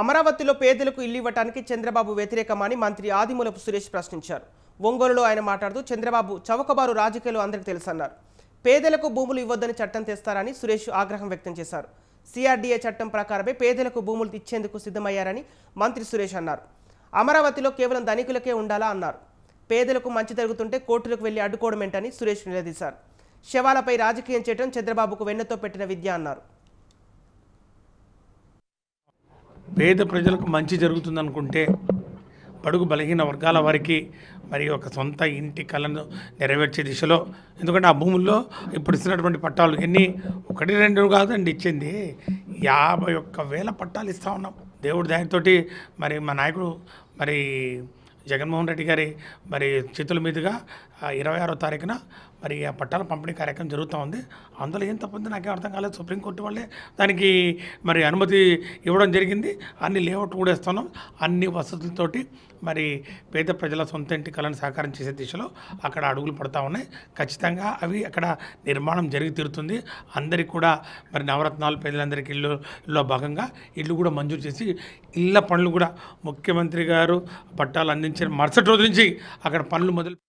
అమరావతిలో పేదలకు ఇల్లు ఇవ్వటానికి చంద్రబాబు వ్యతిరేకమని మంత్రి ఆదిమూలపు సురేష్ ప్రశ్నించారు ఒంగోలులో ఆయన మాట్లాడుతూ చంద్రబాబు చౌకబారు రాజకీయాలు అందరికీ తెలుసన్నారు పేదలకు భూములు ఇవ్వద్దని చట్టం తెస్తారని సురేష్ ఆగ్రహం వ్యక్తం చేశారు సిఆర్డీఏ చట్టం ప్రకారమే పేదలకు భూములు ఇచ్చేందుకు సిద్ధమయ్యారని మంత్రి సురేష్ అన్నారు అమరావతిలో కేవలం ధనికులకే ఉండాలా అన్నారు పేదలకు మంచి జరుగుతుంటే కోర్టులకు వెళ్లి అడ్డుకోవడమేంటని సురేష్ నిలదీశారు శవాలపై రాజకీయం చేయడం చంద్రబాబుకు వెన్నతో పెట్టిన విద్య అన్నారు పేద ప్రజలకు మంచి జరుగుతుందనుకుంటే పడుగు బలహీన వర్గాల వారికి మరి ఒక సొంత ఇంటి కళను నెరవేర్చే దిశలో ఎందుకంటే ఆ భూముల్లో ఇప్పుడు ఇస్తున్నటువంటి పట్టాలు ఎన్ని ఒకటి రెండు కాదండి ఇచ్చింది యాభై ఒక్క వేల పట్టాలు ఇస్తూ ఉన్నాం దేవుడి దానితోటి మరి మా నాయకుడు మరి జగన్మోహన్ రెడ్డి గారి మరి చేతుల మీదుగా ఇరవై ఆరో తారీఖున మరి ఆ పట్టాల పంపిణీ కార్యక్రమం జరుగుతూ ఉంది అందులో ఏం తప్పింది నాకేం అర్థం కాలేదు సుప్రీంకోర్టు వాళ్ళే దానికి మరి అనుమతి ఇవ్వడం జరిగింది అన్ని లేఅవుట్ కూడా ఇస్తున్నాం అన్ని వసతులతోటి మరి పేద ప్రజల సొంత ఇంటి కళను సాకారం చేసే దిశలో అక్కడ అడుగులు పడతా ఉన్నాయి ఖచ్చితంగా అవి అక్కడ నిర్మాణం జరిగి తీరుతుంది అందరికీ కూడా మరి నవరత్నాలు ప్రజలందరికీ ఇల్లులో భాగంగా ఇల్లు కూడా మంజూరు చేసి ఇళ్ళ పనులు కూడా ముఖ్యమంత్రి గారు పట్టాలు అందించిన మరుసటి రోజు నుంచి అక్కడ పనులు మొదలు